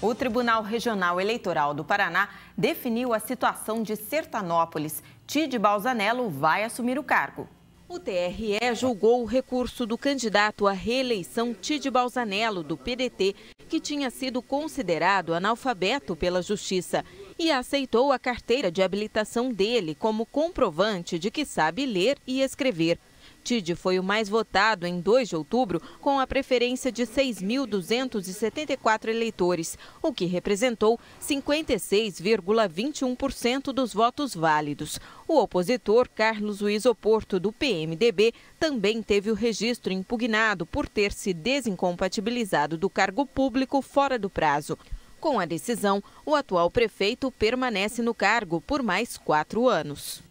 O Tribunal Regional Eleitoral do Paraná definiu a situação de Sertanópolis. Tide Balzanello vai assumir o cargo. O TRE julgou o recurso do candidato à reeleição Tide Balzanello, do PDT, que tinha sido considerado analfabeto pela Justiça e aceitou a carteira de habilitação dele como comprovante de que sabe ler e escrever. Tide foi o mais votado em 2 de outubro, com a preferência de 6.274 eleitores, o que representou 56,21% dos votos válidos. O opositor Carlos Luiz Oporto, do PMDB, também teve o registro impugnado por ter se desincompatibilizado do cargo público fora do prazo. Com a decisão, o atual prefeito permanece no cargo por mais quatro anos.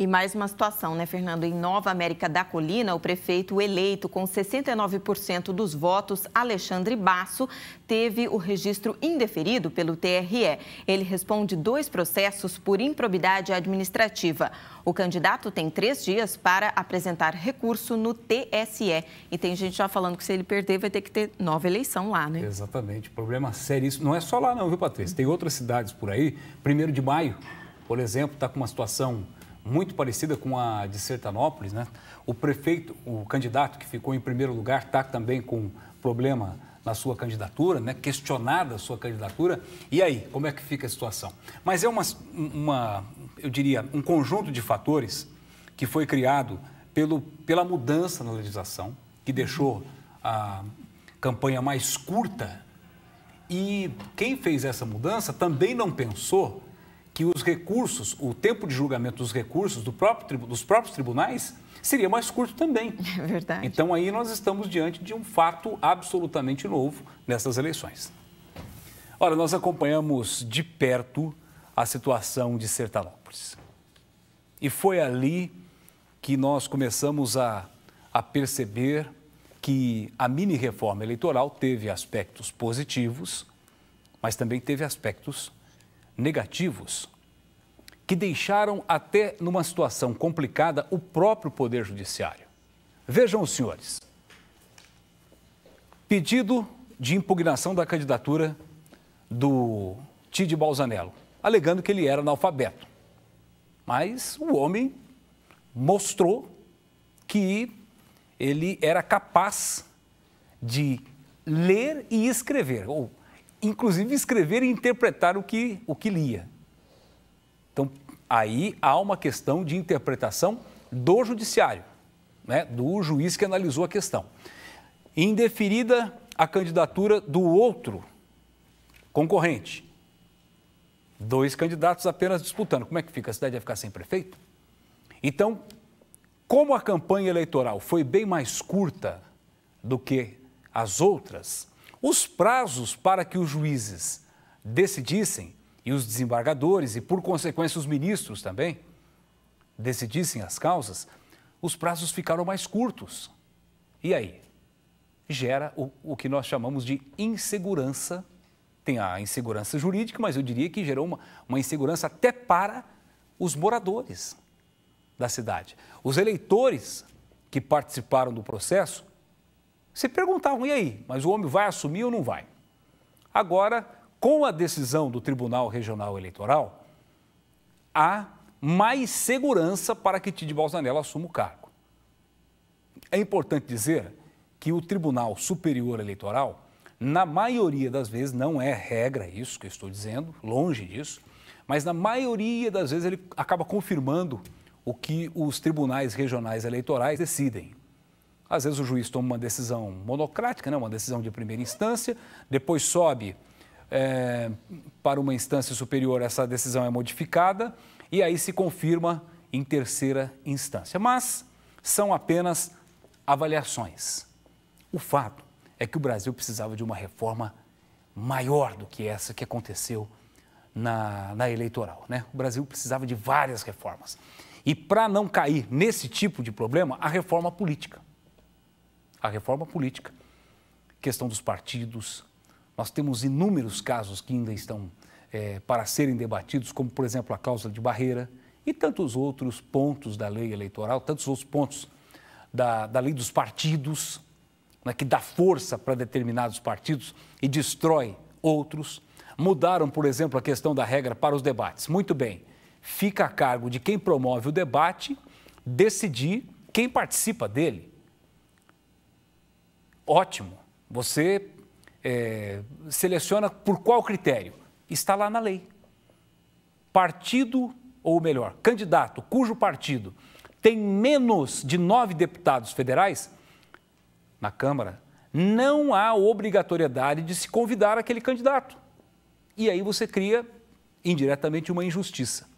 E mais uma situação, né, Fernando? Em Nova América da Colina, o prefeito eleito com 69% dos votos, Alexandre Basso, teve o registro indeferido pelo TRE. Ele responde dois processos por improbidade administrativa. O candidato tem três dias para apresentar recurso no TSE. E tem gente já falando que se ele perder, vai ter que ter nova eleição lá, né? Exatamente. Problema sério. Isso não é só lá, não, viu, Patrícia? Tem outras cidades por aí. Primeiro de maio, por exemplo, está com uma situação muito parecida com a de Sertanópolis, né? O prefeito, o candidato que ficou em primeiro lugar, está também com problema na sua candidatura, né? questionada a sua candidatura. E aí, como é que fica a situação? Mas é uma, uma eu diria, um conjunto de fatores que foi criado pelo, pela mudança na legislação, que deixou a campanha mais curta. E quem fez essa mudança também não pensou que os recursos, o tempo de julgamento dos recursos do próprio, dos próprios tribunais seria mais curto também. É verdade. Então aí nós estamos diante de um fato absolutamente novo nessas eleições. Olha, nós acompanhamos de perto a situação de Sertanópolis. E foi ali que nós começamos a, a perceber que a mini reforma eleitoral teve aspectos positivos, mas também teve aspectos negativos que deixaram até numa situação complicada o próprio Poder Judiciário. Vejam os senhores. Pedido de impugnação da candidatura do Tide Balzanello, alegando que ele era analfabeto. Mas o homem mostrou que ele era capaz de ler e escrever, ou inclusive escrever e interpretar o que, o que lia. Então, aí há uma questão de interpretação do judiciário, né, do juiz que analisou a questão. Indeferida a candidatura do outro concorrente. Dois candidatos apenas disputando. Como é que fica? A cidade vai ficar sem prefeito? Então, como a campanha eleitoral foi bem mais curta do que as outras, os prazos para que os juízes decidissem, e os desembargadores, e por consequência os ministros também, decidissem as causas, os prazos ficaram mais curtos. E aí? Gera o, o que nós chamamos de insegurança. Tem a insegurança jurídica, mas eu diria que gerou uma, uma insegurança até para os moradores da cidade. Os eleitores que participaram do processo se perguntavam: e aí, mas o homem vai assumir ou não vai? Agora, com a decisão do Tribunal Regional Eleitoral, há mais segurança para que Tid Balzanello assuma o cargo. É importante dizer que o Tribunal Superior Eleitoral, na maioria das vezes, não é regra isso que eu estou dizendo, longe disso, mas na maioria das vezes ele acaba confirmando o que os tribunais regionais eleitorais decidem. Às vezes o juiz toma uma decisão monocrática, né, uma decisão de primeira instância, depois sobe é, para uma instância superior, essa decisão é modificada e aí se confirma em terceira instância. Mas são apenas avaliações. O fato é que o Brasil precisava de uma reforma maior do que essa que aconteceu na, na eleitoral. Né? O Brasil precisava de várias reformas. E para não cair nesse tipo de problema, a reforma política a reforma política, questão dos partidos. Nós temos inúmeros casos que ainda estão é, para serem debatidos, como, por exemplo, a cláusula de barreira e tantos outros pontos da lei eleitoral, tantos outros pontos da, da lei dos partidos, né, que dá força para determinados partidos e destrói outros. Mudaram, por exemplo, a questão da regra para os debates. Muito bem, fica a cargo de quem promove o debate decidir quem participa dele. Ótimo. Você é, seleciona por qual critério? Está lá na lei. Partido, ou melhor, candidato cujo partido tem menos de nove deputados federais na Câmara, não há obrigatoriedade de se convidar aquele candidato. E aí você cria indiretamente uma injustiça.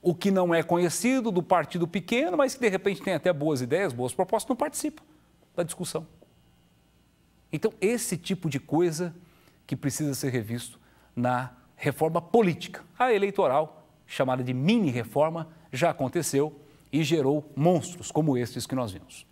O que não é conhecido do partido pequeno, mas que de repente tem até boas ideias, boas propostas, não participa da discussão. Então, esse tipo de coisa que precisa ser revisto na reforma política. A eleitoral, chamada de mini-reforma, já aconteceu e gerou monstros como estes que nós vimos.